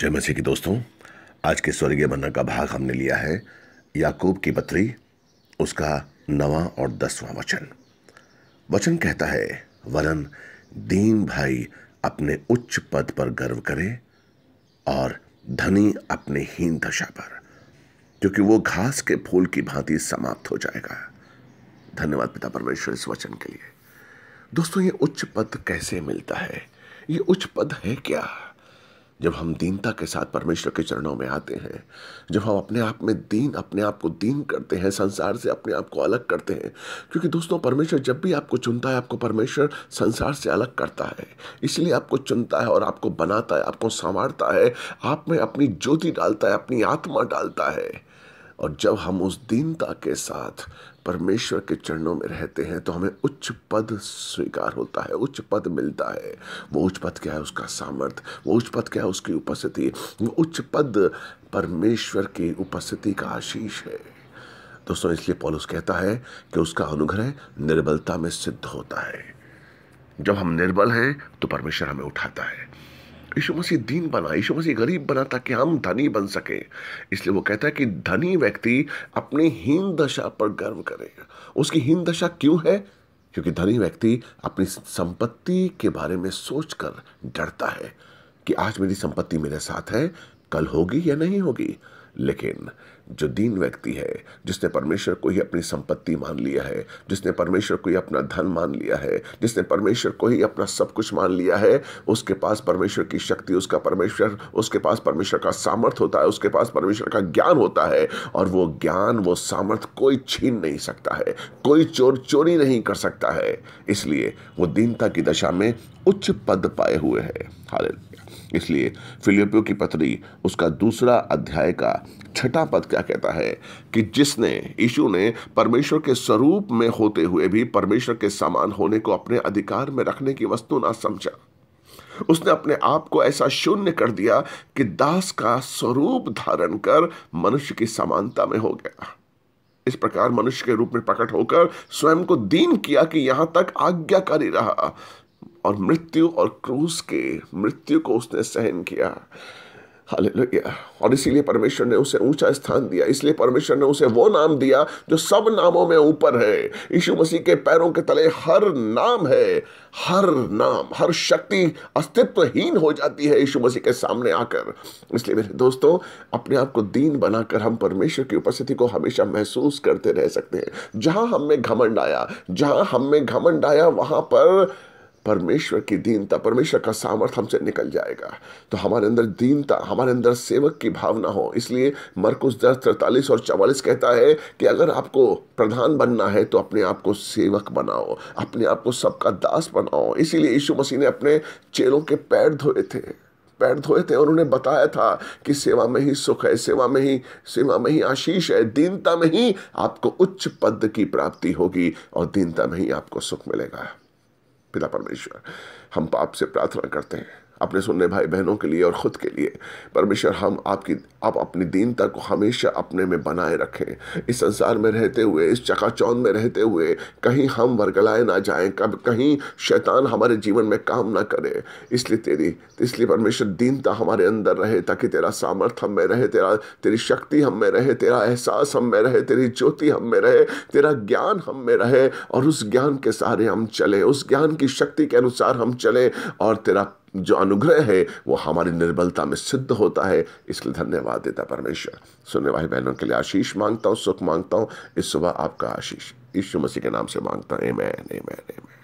जय मसीह की दोस्तों आज के स्वर्गीय मन्ना का भाग हमने लिया है याकूब की पत्री उसका नवा और दसवां वचन वचन कहता है वरन दीन भाई अपने उच्च पद पर गर्व करे और धनी अपने हीन दशा पर क्योंकि वो घास के फूल की भांति समाप्त हो जाएगा धन्यवाद पिता परमेश्वर इस वचन के लिए दोस्तों ये उच्च पद कैसे मिलता है ये उच्च पद है क्या जब हम दीनता के साथ परमेश्वर के चरणों में आते हैं जब हम अपने आप में दीन अपने आप को दीन करते हैं संसार से अपने आप को अलग करते हैं क्योंकि दोस्तों परमेश्वर जब भी आपको चुनता है आपको परमेश्वर संसार से अलग करता है इसलिए आपको चुनता है और आपको बनाता है आपको संवारता है आप में अपनी ज्योति डालता है अपनी आत्मा डालता है और जब हम उस दीनता के साथ परमेश्वर के चरणों में रहते हैं तो हमें उच्च पद स्वीकार होता है उच्च पद मिलता है वो उच्च पद क्या है उसका सामर्थ्य वो उच्च पद क्या है उसकी उपस्थिति वो उच्च पद परमेश्वर की उपस्थिति का आशीष है दोस्तों इसलिए पॉलुस कहता है कि उसका अनुग्रह निर्बलता में सिद्ध होता है जब हम निर्बल हैं तो परमेश्वर हमें उठाता है यीशु मसीह दीन बना यीशु मसीह गरीब बना ताकि हम धनी बन सकें इसलिए वो कहता है कि धनी व्यक्ति अपनी हीन दशा पर गर्व करे उसकी हीन दशा क्यों है क्योंकि धनी व्यक्ति अपनी संपत्ति के बारे में सोचकर डरता है कि आज मेरी संपत्ति मेरे साथ है कल होगी या नहीं होगी लेकिन जो दीन व्यक्ति है जिसने परमेश्वर को ही अपनी संपत्ति मान लिया है जिसने परमेश्वर को ही अपना धन मान लिया है जिसने परमेश्वर को ही अपना सब कुछ मान लिया है उसके पास परमेश्वर की शक्ति उसका परमेश्वर उसके पास परमेश्वर का सामर्थ्य होता है उसके पास परमेश्वर का ज्ञान होता है और वो ज्ञान वो सामर्थ्य कोई छीन नहीं सकता है कोई चोर चोरी नहीं कर सकता है इसलिए वो दीनता की दशा में उच्च पद पाए हुए है हाल इसलिए फिलिपियो की पत्री उसका दूसरा अध्याय का छठा पद क्या कहता है कि जिसने यीशु ने परमेश्वर के स्वरूप में होते हुए भी परमेश्वर के समान होने को अपने अधिकार में रखने की वस्तु ना समझा उसने अपने आप को ऐसा शून्य कर दिया कि दास का स्वरूप धारण कर मनुष्य की समानता में हो गया इस प्रकार मनुष्य के रूप में प्रकट होकर स्वयं को दीन किया कि यहां तक आज्ञाकारी रहा और मृत्यु और क्रूस के मृत्यु को उसने सहन किया हालेलुया और इसीलिए परमेश्वर ने उसे ऊंचा स्थान दिया इसलिए परमेश्वर ने उसे वो नाम दिया जो सब नामों में ऊपर है यीशु मसीह के पैरों के तले हर नाम है हर नाम हर शक्ति अस्तित्वहीन हो जाती है यीशु मसीह के सामने आकर इसलिए मेरे दोस्तों अपने आप को दीन बनाकर हम परमेश्वर की उपस्थिति को हमेशा महसूस करते रह सकते हैं जहाँ हमें घमंड आया जहाँ हमें घमंड आया वहाँ पर परमेश्वर की दीनता परमेश्वर का सामर्थ्य हमसे निकल जाएगा तो हमारे अंदर दीनता हमारे अंदर सेवक की भावना हो इसलिए मरकुस दस तैतालीस और चवालीस कहता है कि अगर आपको प्रधान बनना है तो अपने आप को सेवक बनाओ अपने आप को सबका दास बनाओ इसीलिए यीशु मसीह ने अपने चेलों के पैर धोए थे पैर धोए थे और उन्हें बताया था कि सेवा में ही सुख है सेवा में ही सेवा में ही आशीष है दीनता में ही आपको उच्च पद की प्राप्ति होगी और दीनता में ही आपको सुख मिलेगा पिता परमेश्वर हम पाप से प्रार्थना करते हैं अपने सुनने भाई बहनों के लिए और ख़ुद के लिए परमेश्वर हम आपकी आप अपनी दीनता को हमेशा अपने में बनाए रखें इस संसार में रहते हुए इस चकाचौंध में रहते हुए कहीं हम वरगलाए ना जाएं कब कहीं शैतान हमारे जीवन में काम ना करे इसलिए तेरी इसलिए परमेश्वर दीनता हमारे अंदर रहे ताकि तेरा सामर्थ्य हम में रहे तेरा तेरी शक्ति हम में रहे तेरा एहसास हम में रहे तेरी ज्योति हम में रहे तेरा ज्ञान हम में रहे और उस ज्ञान के सहारे हम चलें उस ज्ञान की शक्ति के अनुसार हम चलें और तेरा जो अनुग्रह है वो हमारी निर्बलता में सिद्ध होता है इसलिए धन्यवाद देता परमेश्वर सुनने वाली बहनों के लिए आशीष मांगता हूँ सुख मांगता हूँ इस सुबह आपका आशीष यीशु मसीह के नाम से मांगता हूँ amen amen a man